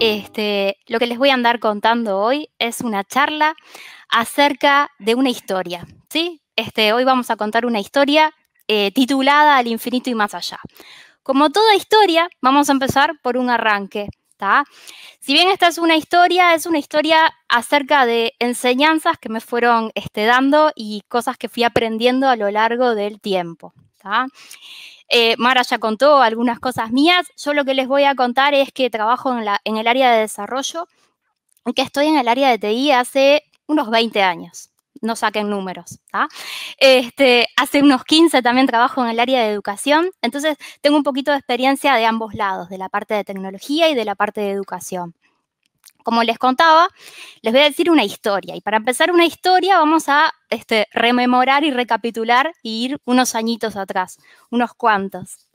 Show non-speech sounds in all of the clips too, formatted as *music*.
Este, lo que les voy a andar contando hoy es una charla acerca de una historia, ¿sí? Este, hoy vamos a contar una historia eh, titulada Al infinito y más allá. Como toda historia, vamos a empezar por un arranque, Si bien esta es una historia, es una historia acerca de enseñanzas que me fueron este, dando y cosas que fui aprendiendo a lo largo del tiempo, ¿tá? Eh, Mara ya contó algunas cosas mías. Yo lo que les voy a contar es que trabajo en, el área de desarrollo y que estoy en el área de TI hace unos 20 años. No saquen números. ¿ah? Este, hace unos 15 también trabajo en el área de educación. Entonces, tengo un poquito de experiencia de ambos lados, de la parte de tecnología y de la parte de educación como les contaba, les voy a decir una historia. Y para empezar una historia vamos a este, rememorar y recapitular y ir unos añitos atrás, unos cuantos.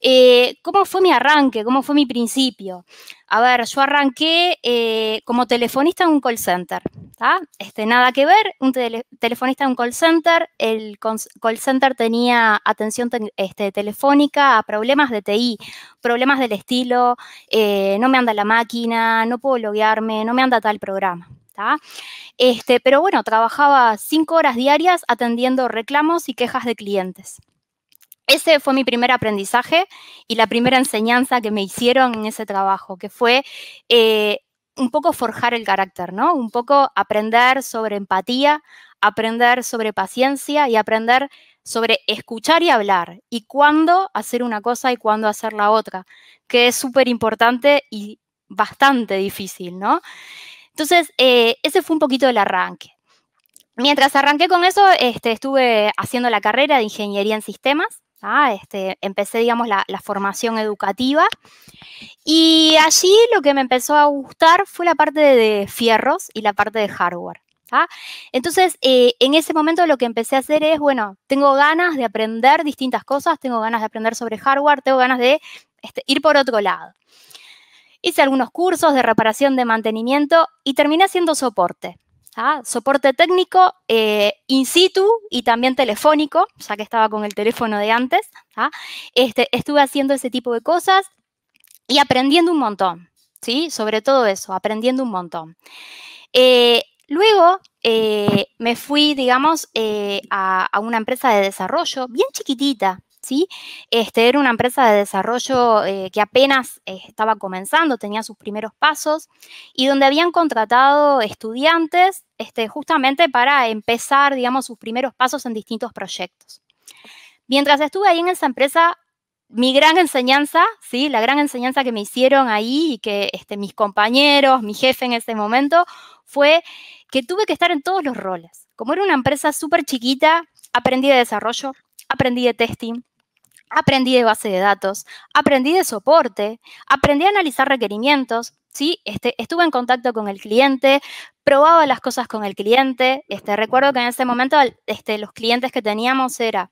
Eh, ¿Cómo fue mi arranque? ¿Cómo fue mi principio? A ver, yo arranqué eh, como telefonista en un call center. Este, nada que ver, un telefonista en un call center. El call center tenía atención este, telefónica problemas de TI, problemas del estilo, eh, no me anda la máquina, no puedo loguearme, no me anda tal programa. Este, pero bueno, trabajaba cinco horas diarias atendiendo reclamos y quejas de clientes. Ese fue mi primer aprendizaje y la primera enseñanza que me hicieron en ese trabajo, que fue eh, un poco forjar el carácter, ¿no? Un poco aprender sobre empatía, aprender sobre paciencia y aprender sobre escuchar y hablar y cuándo hacer una cosa y cuándo hacer la otra, que es súper importante y bastante difícil, ¿no? Entonces, eh, ese fue un poquito el arranque. Mientras arranqué con eso, este, estuve haciendo la carrera de ingeniería en sistemas. Este, empecé, digamos, la, formación educativa. Y allí lo que me empezó a gustar fue la parte de fierros y la parte de hardware. Entonces, eh, en ese momento lo que empecé a hacer es, bueno, tengo ganas de aprender distintas cosas, tengo ganas de aprender sobre hardware, tengo ganas de este, ir por otro lado. Hice algunos cursos de reparación de mantenimiento y terminé haciendo soporte. ¿Ah? Soporte técnico eh, in situ y también telefónico, ya que estaba con el teléfono de antes. ¿ah? Este, estuve haciendo ese tipo de cosas y aprendiendo un montón, ¿sí? Sobre todo eso, aprendiendo un montón. Eh, luego eh, me fui, digamos, a, a, una empresa de desarrollo bien chiquitita, este, era una empresa de desarrollo eh, que apenas eh, estaba comenzando, tenía sus primeros pasos, y donde habían contratado estudiantes este, justamente para empezar, digamos, sus primeros pasos en distintos proyectos. Mientras estuve ahí en esa empresa, mi gran enseñanza, ¿sí? La gran enseñanza que me hicieron ahí y que este, mis compañeros, mi jefe en ese momento, fue que tuve que estar en todos los roles. Como era una empresa súper chiquita, aprendí de desarrollo, aprendí de testing, aprendí de base de datos, aprendí de soporte, aprendí a analizar requerimientos, ¿sí? Este, estuve en contacto con el cliente, probaba las cosas con el cliente. Este, recuerdo que en ese momento este, los clientes que teníamos era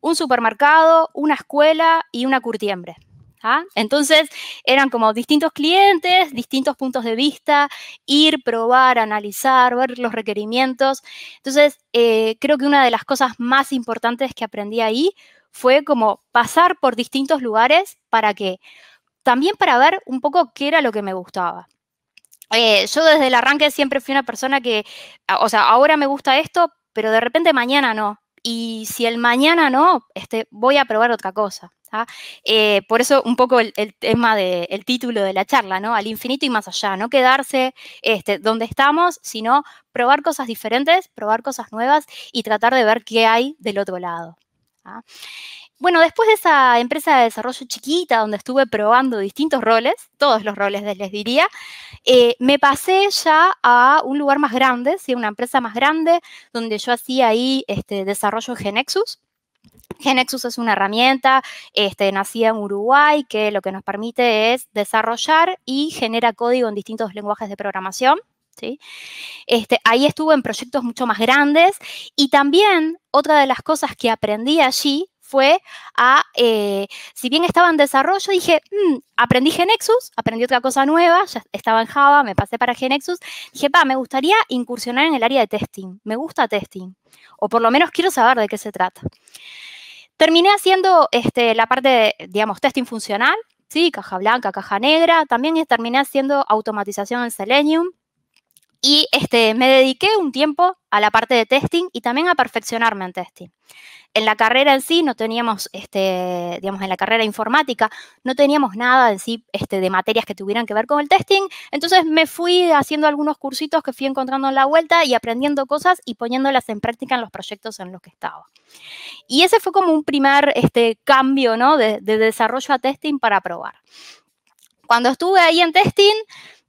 un supermercado, una escuela y una curtiembre. ¿ah? Entonces eran como distintos clientes, distintos puntos de vista, ir, probar, analizar, ver los requerimientos. Entonces eh, creo que una de las cosas más importantes que aprendí ahí fue como pasar por distintos lugares para que, también para ver un poco qué era lo que me gustaba. Eh, yo desde el arranque siempre fui una persona que, o sea, ahora me gusta esto, pero de repente mañana no. Y si el mañana no, este, voy a probar otra cosa. Eh, por eso un poco el, tema del título de la charla, ¿no? Al infinito y más allá, no quedarse este, donde estamos, sino probar cosas diferentes, probar cosas nuevas y tratar de ver qué hay del otro lado. ¿ah? Bueno, después de esa empresa de desarrollo chiquita donde estuve probando distintos roles, todos los roles les diría, eh, me pasé ya a un lugar más grande, ¿sí? una empresa más grande, donde yo hacía ahí este, desarrollo Genexus. Genexus es una herramienta este, nacida en Uruguay que lo que nos permite es desarrollar y genera código en distintos lenguajes de programación. Este, ahí estuve en proyectos mucho más grandes y también otra de las cosas que aprendí allí fue a, eh, si bien estaba en desarrollo, dije, mm, aprendí Genexus, aprendí otra cosa nueva, ya estaba en Java, me pasé para Genexus, dije, pa, me gustaría incursionar en el área de testing, me gusta testing, o por lo menos quiero saber de qué se trata. Terminé haciendo este, la parte, de, digamos, testing funcional, ¿sí? caja blanca, caja negra, también terminé haciendo automatización en Selenium, y este, me dediqué un tiempo a la parte de testing y también a perfeccionarme en testing. En la carrera en sí no teníamos, este, digamos, en la carrera informática no teníamos nada en sí este, de materias que tuvieran que ver con el testing, entonces me fui haciendo algunos cursitos que fui encontrando en la vuelta y aprendiendo cosas y poniéndolas en práctica en los proyectos en los que estaba. Y ese fue como un primer este, cambio ¿no? de, de desarrollo a testing para probar. Cuando estuve ahí en testing,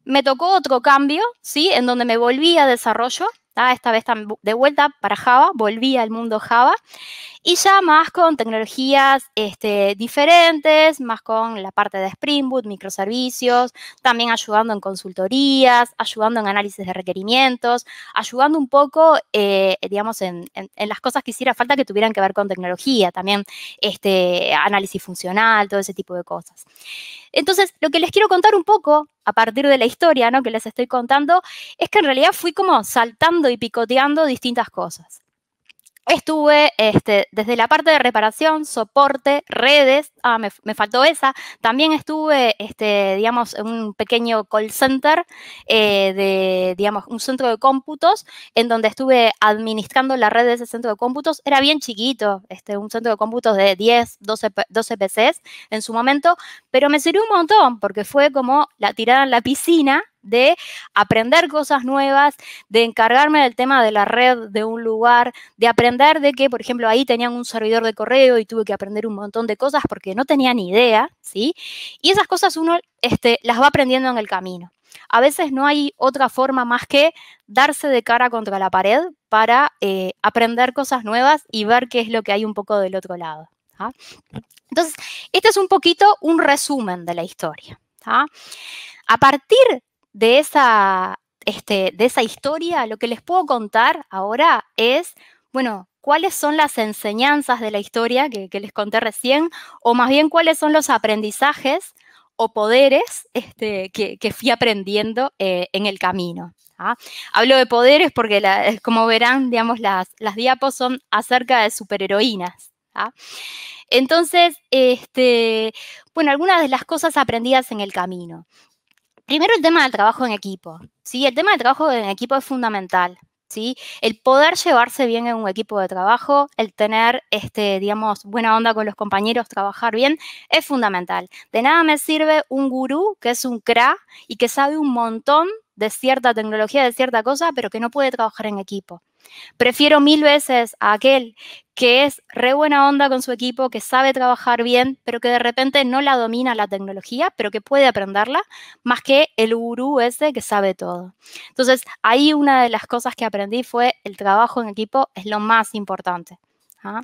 me tocó otro cambio, ¿sí? En donde me volví a desarrollo, esta vez de vuelta para Java, volví al mundo Java, y ya más con tecnologías este, diferentes, más con la parte de Spring Boot, microservicios, también ayudando en consultorías, ayudando en análisis de requerimientos, ayudando un poco, eh, digamos, en, las cosas que hiciera falta que tuvieran que ver con tecnología, también este, análisis funcional, todo ese tipo de cosas. Entonces, lo que les quiero contar un poco a partir de la historia que les estoy contando es que en realidad fui como saltando y picoteando distintas cosas. Estuve este, desde la parte de reparación, soporte, redes, ah, me, faltó esa. También estuve, este, digamos, en un pequeño call center eh, de, digamos, un centro de cómputos en donde estuve administrando la red de ese centro de cómputos. Era bien chiquito, este, un centro de cómputos de 10, 12, 12 PCs en su momento, pero me sirvió un montón porque fue como la tirada en la piscina de aprender cosas nuevas, de encargarme del tema de la red de un lugar, de aprender de que, por ejemplo, ahí tenían un servidor de correo y tuve que aprender un montón de cosas porque no tenía ni idea, ¿sí? Y esas cosas uno este, las va aprendiendo en el camino. A veces no hay otra forma más que darse de cara contra la pared para eh, aprender cosas nuevas y ver qué es lo que hay un poco del otro lado. ¿ah? Entonces, este es un poquito un resumen de la historia. ¿ah? A partir este, de esa, historia, lo que les puedo contar ahora es, bueno, cuáles son las enseñanzas de la historia que, les conté recién, o más bien cuáles son los aprendizajes o poderes este, que, fui aprendiendo eh, en el camino. ¿ah? Hablo de poderes porque, como verán, digamos, las, diapos son acerca de superheroínas. ¿ah? Entonces, este, bueno, algunas de las cosas aprendidas en el camino. Primero el tema del trabajo en equipo. Sí, el tema del trabajo en equipo es fundamental. ¿Sí? El poder llevarse bien en un equipo de trabajo, el tener, este, digamos, buena onda con los compañeros, trabajar bien, es fundamental. De nada me sirve un gurú que es un cra y que sabe un montón de cierta tecnología, de cierta cosa, pero que no puede trabajar en equipo. Prefiero mil veces a aquel que es re buena onda con su equipo, que sabe trabajar bien, pero que de repente no la domina la tecnología, pero que puede aprenderla, más que el gurú ese que sabe todo. Entonces, ahí una de las cosas que aprendí fue el trabajo en equipo es lo más importante. ¿ah?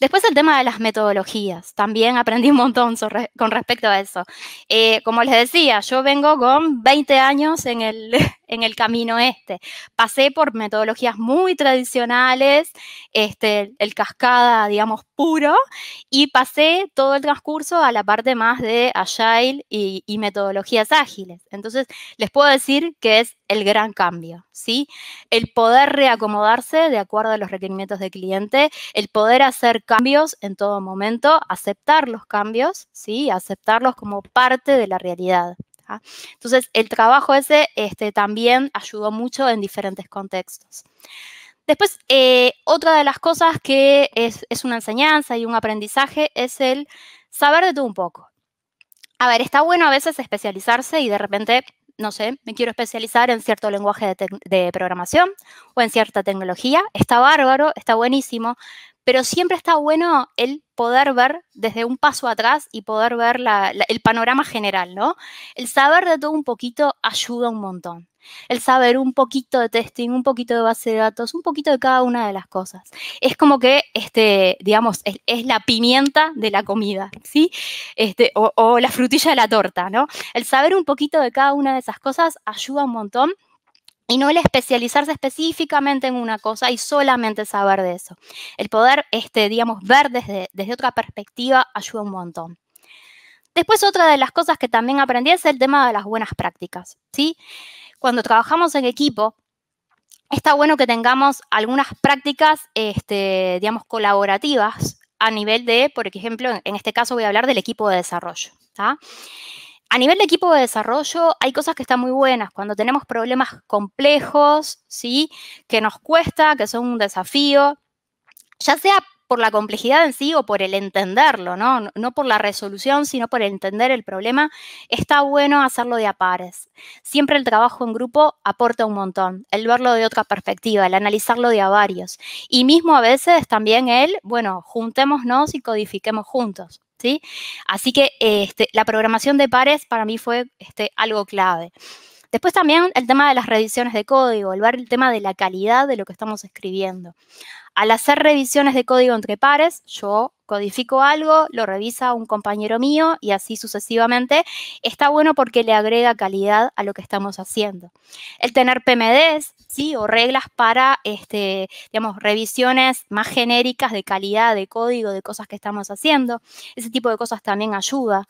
Después el tema de las metodologías, también aprendí un montón con respecto a eso. Eh, como les decía, yo vengo con 20 años en el, *laughs* en el camino este. Pasé por metodologías muy tradicionales, este, el cascada, digamos, puro, y pasé todo el transcurso a la parte más de agile y, y metodologías ágiles. Entonces, les puedo decir que es el gran cambio, ¿sí? El poder reacomodarse de acuerdo a los requerimientos del cliente, el poder hacer cambios en todo momento, aceptar los cambios, ¿sí? Aceptarlos como parte de la realidad. ¿ah? Entonces, el trabajo ese este, también ayudó mucho en diferentes contextos. Después, eh, otra de las cosas que es, es una enseñanza y un aprendizaje es el saber de todo un poco. A ver, está bueno a veces especializarse y de repente no sé, me quiero especializar en cierto lenguaje de, programación o en cierta tecnología. Está bárbaro, está buenísimo, pero siempre está bueno el poder ver desde un paso atrás y poder ver el panorama general, ¿no? El saber de todo un poquito ayuda un montón. El saber un poquito de testing, un poquito de base de datos, un poquito de cada una de las cosas. Es como que, este, digamos, es, la pimienta de la comida, ¿sí? Este, o, o la frutilla de la torta, ¿no? El saber un poquito de cada una de esas cosas ayuda un montón y no el especializarse específicamente en una cosa y solamente saber de eso. El poder, este, digamos, ver desde, otra perspectiva ayuda un montón. Después otra de las cosas que también aprendí es el tema de las buenas prácticas, ¿sí? Cuando trabajamos en equipo, está bueno que tengamos algunas prácticas, este, digamos, colaborativas a nivel de, por ejemplo, en este caso voy a hablar del equipo de desarrollo, a nivel de equipo de desarrollo hay cosas que están muy buenas. Cuando tenemos problemas complejos, ¿sí? Que nos cuesta, que son un desafío, ya sea por la complejidad en sí o por el entenderlo, ¿no? No por la resolución, sino por entender el problema, está bueno hacerlo de a pares. Siempre el trabajo en grupo aporta un montón, el verlo de otra perspectiva, el analizarlo de a varios. Y mismo a veces también el, bueno, juntémonos y codifiquemos juntos. Así que este, la programación de pares para mí fue este, algo clave. Después también el tema de las revisiones de código, el ver el tema de la calidad de lo que estamos escribiendo. Al hacer revisiones de código entre pares, yo codifico algo, lo revisa un compañero mío y así sucesivamente. Está bueno porque le agrega calidad a lo que estamos haciendo. El tener PMDs, ¿sí? o reglas para este, digamos, revisiones más genéricas de calidad de código, de cosas que estamos haciendo. Ese tipo de cosas también ayuda.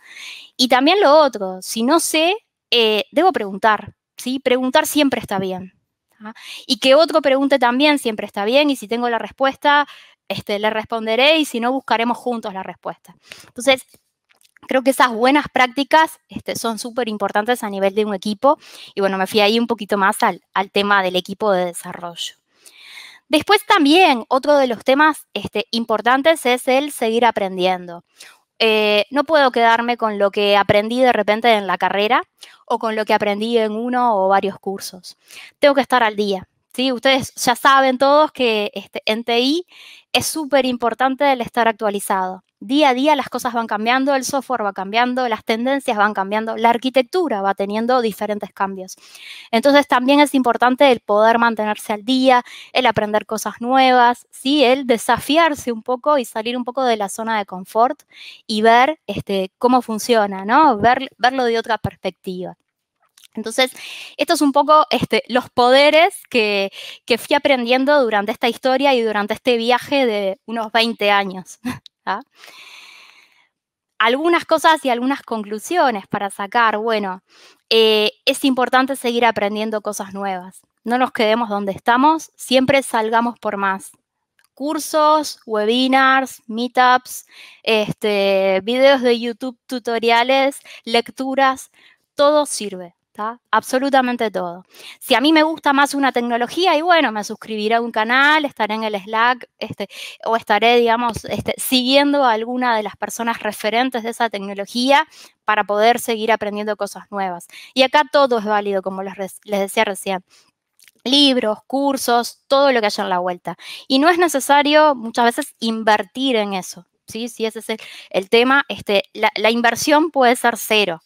Y también lo otro, si no sé, eh, debo preguntar. ¿sí? Preguntar siempre está bien. ¿ah? Y que otro pregunte también siempre está bien y si tengo la respuesta, este, le responderé y si no, buscaremos juntos la respuesta. Entonces, creo que esas buenas prácticas este, son súper importantes a nivel de un equipo. Y bueno, me fui ahí un poquito más al, tema del equipo de desarrollo. Después también otro de los temas este, importantes es el seguir aprendiendo. Eh, no puedo quedarme con lo que aprendí de repente en la carrera o con lo que aprendí en uno o varios cursos. Tengo que estar al día. ¿sí? Ustedes ya saben todos que este, en TI es súper importante el estar actualizado día a día las cosas van cambiando, el software va cambiando, las tendencias van cambiando, la arquitectura va teniendo diferentes cambios. Entonces también es importante el poder mantenerse al día, el aprender cosas nuevas, ¿sí? el desafiarse un poco y salir un poco de la zona de confort y ver este, cómo funciona, ¿no? verlo de otra perspectiva. Entonces, estos es un poco este, los poderes que, que fui aprendiendo durante esta historia y durante este viaje de unos 20 años. *laughs* Algunas cosas y algunas conclusiones para sacar. Bueno, eh, es importante seguir aprendiendo cosas nuevas. No nos quedemos donde estamos, siempre salgamos por más. Cursos, webinars, meetups, este, videos de YouTube, tutoriales, lecturas, todo sirve. Absolutamente todo. Si a mí me gusta más una tecnología, y bueno, me suscribiré a un canal, estaré en el Slack, este, o estaré, digamos, este, siguiendo a alguna de las personas referentes de esa tecnología para poder seguir aprendiendo cosas nuevas. Y acá todo es válido, como les, decía recién libros, cursos, todo lo que haya en la vuelta. Y no es necesario muchas veces invertir en eso. ¿sí? sí, ese es el, tema, este, la, inversión puede ser cero.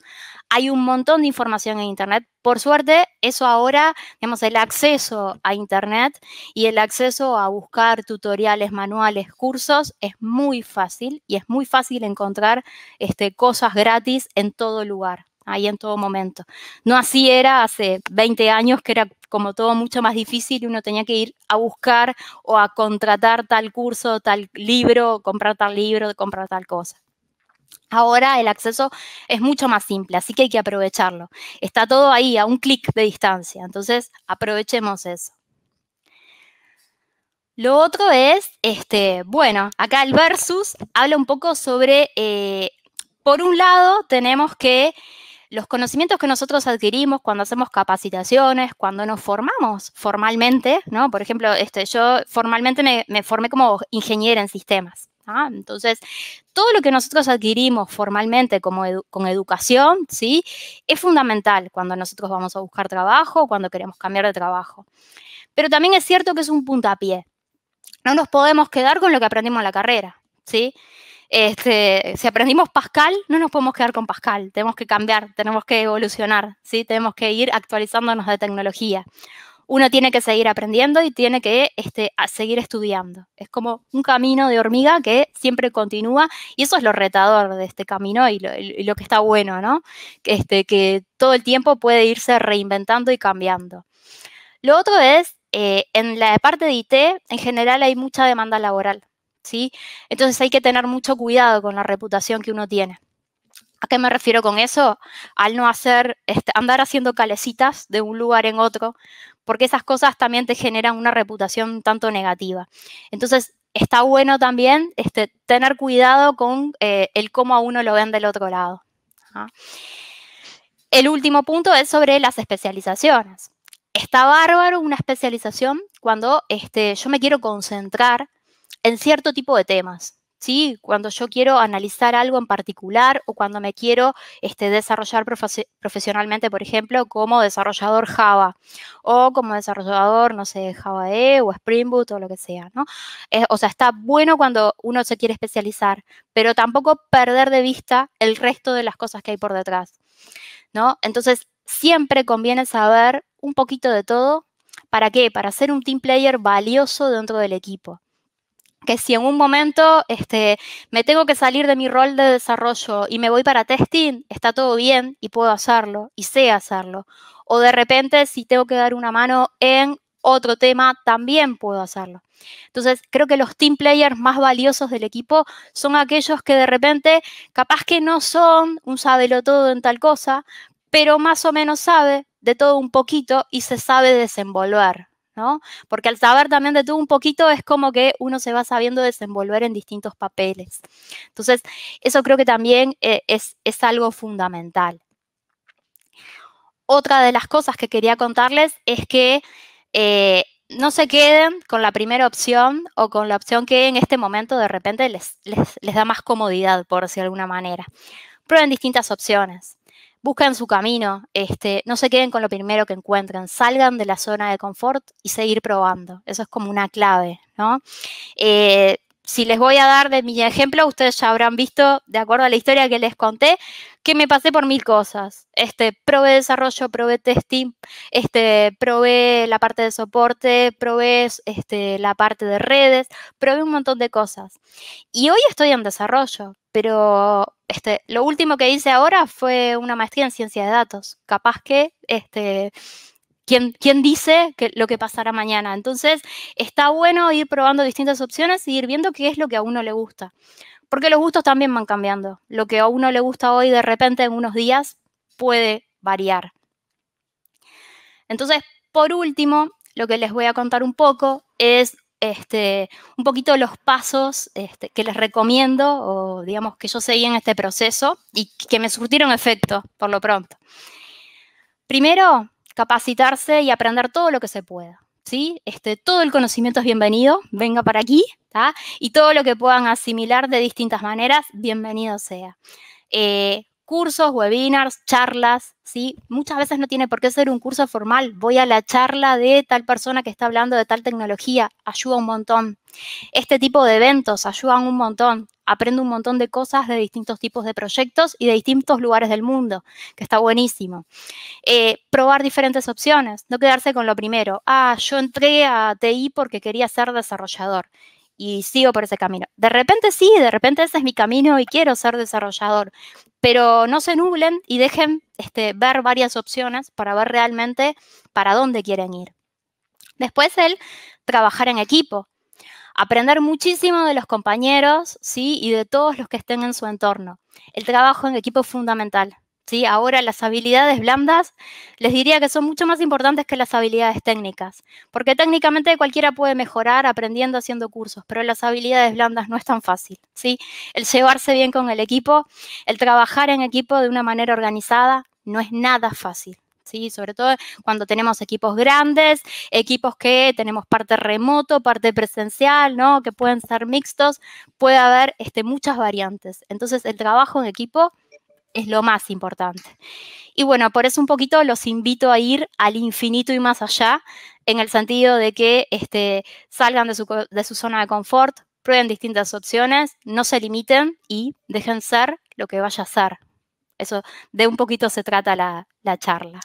Hay un montón de información en Internet. Por suerte, eso ahora, digamos, el acceso a Internet y el acceso a buscar tutoriales, manuales, cursos, es muy fácil y es muy fácil encontrar este, cosas gratis en todo lugar ahí en todo momento. No así era hace 20 años, que era como todo mucho más difícil y uno tenía que ir a buscar o a contratar tal curso, tal libro, comprar tal libro, comprar tal cosa. Ahora el acceso es mucho más simple, así que hay que aprovecharlo. Está todo ahí, a un clic de distancia. Entonces, aprovechemos eso. Lo otro es, este, bueno, acá el versus habla un poco sobre, eh, por un lado, tenemos que los conocimientos que nosotros adquirimos cuando hacemos capacitaciones, cuando nos formamos formalmente, ¿no? Por ejemplo, este, yo formalmente me, me formé como ingeniera en sistemas. ¿ah? Entonces, todo lo que nosotros adquirimos formalmente como con educación, ¿sí? Es fundamental cuando nosotros vamos a buscar trabajo, cuando queremos cambiar de trabajo. Pero también es cierto que es un puntapié. No nos podemos quedar con lo que aprendimos en la carrera, ¿sí? Este, si aprendimos Pascal, no nos podemos quedar con Pascal. Tenemos que cambiar, tenemos que evolucionar, ¿sí? Tenemos que ir actualizándonos de tecnología uno tiene que seguir aprendiendo y tiene que este, seguir estudiando. Es como un camino de hormiga que siempre continúa y eso es lo retador de este camino y lo, que está bueno, ¿no? Este, que todo el tiempo puede irse reinventando y cambiando. Lo otro es, eh, en la parte de IT, en general hay mucha demanda laboral, ¿sí? Entonces hay que tener mucho cuidado con la reputación que uno tiene. ¿A qué me refiero con eso? Al no hacer, este, andar haciendo calecitas de un lugar en otro, porque esas cosas también te generan una reputación tanto negativa. Entonces, está bueno también este, tener cuidado con eh, el cómo a uno lo ven del otro lado. ¿ah? El último punto es sobre las especializaciones. Está bárbaro una especialización cuando este, yo me quiero concentrar en cierto tipo de temas. ¿sí? Cuando yo quiero analizar algo en particular o cuando me quiero este, desarrollar profesionalmente, por ejemplo, como desarrollador Java o como desarrollador, no sé, Java E o Spring Boot o lo que sea, ¿no? Eh, o sea, está bueno cuando uno se quiere especializar, pero tampoco perder de vista el resto de las cosas que hay por detrás, ¿no? Entonces, siempre conviene saber un poquito de todo. ¿Para qué? Para ser un team player valioso dentro del equipo que si en un momento este, me tengo que salir de mi rol de desarrollo y me voy para testing, está todo bien y puedo hacerlo y sé hacerlo. O de repente, si tengo que dar una mano en otro tema, también puedo hacerlo. Entonces, creo que los team players más valiosos del equipo son aquellos que de repente, capaz que no son un sábelo todo en tal cosa, pero más o menos sabe de todo un poquito y se sabe desenvolver, ¿no? Porque al saber también de tú un poquito es como que uno se va sabiendo desenvolver en distintos papeles. Entonces, eso creo que también eh, es, algo fundamental. Otra de las cosas que quería contarles es que eh, no se queden con la primera opción o con la opción que en este momento de repente les, les da más comodidad, por si de alguna manera. Prueben distintas opciones busquen su camino, este, no se queden con lo primero que encuentren, salgan de la zona de confort y seguir probando. Eso es como una clave, ¿no? Eh, si les voy a dar de mi ejemplo, ustedes ya habrán visto, de acuerdo a la historia que les conté, que me pasé por mil cosas. Este, probé desarrollo, probé testing, este, probé la parte de soporte, probé este, la parte de redes, probé un montón de cosas. Y hoy estoy en desarrollo, pero este, lo último que hice ahora fue una maestría en ciencia de datos. Capaz que este, ¿Quién, dice que lo que pasará mañana? Entonces, está bueno ir probando distintas opciones y ir viendo qué es lo que a uno le gusta. Porque los gustos también van cambiando. Lo que a uno le gusta hoy, de repente, en unos días, puede variar. Entonces, por último, lo que les voy a contar un poco es este, un poquito los pasos este, que les recomiendo o digamos que yo seguí en este proceso y que me surtieron efecto por lo pronto. Primero, capacitarse y aprender todo lo que se pueda. ¿Sí? Este, todo el conocimiento es bienvenido, venga para aquí, y todo lo que puedan asimilar de distintas maneras, bienvenido sea. Eh, cursos, webinars, charlas, ¿sí? Muchas veces no tiene por qué ser un curso formal. Voy a la charla de tal persona que está hablando de tal tecnología, ayuda un montón. Este tipo de eventos ayudan un montón. Aprendo un montón de cosas de distintos tipos de proyectos y de distintos lugares del mundo, que está buenísimo. Eh, probar diferentes opciones, no quedarse con lo primero. Ah, yo entré a TI porque quería ser desarrollador y sigo por ese camino. De repente sí, de repente ese es mi camino y quiero ser desarrollador, pero no se nublen y dejen este, ver varias opciones para ver realmente para dónde quieren ir. Después el trabajar en equipo, aprender muchísimo de los compañeros, ¿sí? Y de todos los que estén en su entorno. El trabajo en equipo es fundamental. ¿sí? Ahora las habilidades blandas les diría que son mucho más importantes que las habilidades técnicas, porque técnicamente cualquiera puede mejorar aprendiendo, haciendo cursos, pero las habilidades blandas no es tan fácil, ¿sí? El llevarse bien con el equipo, el trabajar en equipo de una manera organizada, no es nada fácil. ¿sí? Sobre todo cuando tenemos equipos grandes, equipos que tenemos parte remoto, parte presencial, ¿no? Que pueden ser mixtos, puede haber este, muchas variantes. Entonces, el trabajo en equipo es lo más importante. Y bueno, por eso un poquito los invito a ir al infinito y más allá, en el sentido de que este, salgan de su, zona de confort, prueben distintas opciones, no se limiten y dejen ser lo que vaya a ser. Eso de un poquito se trata la, la charla.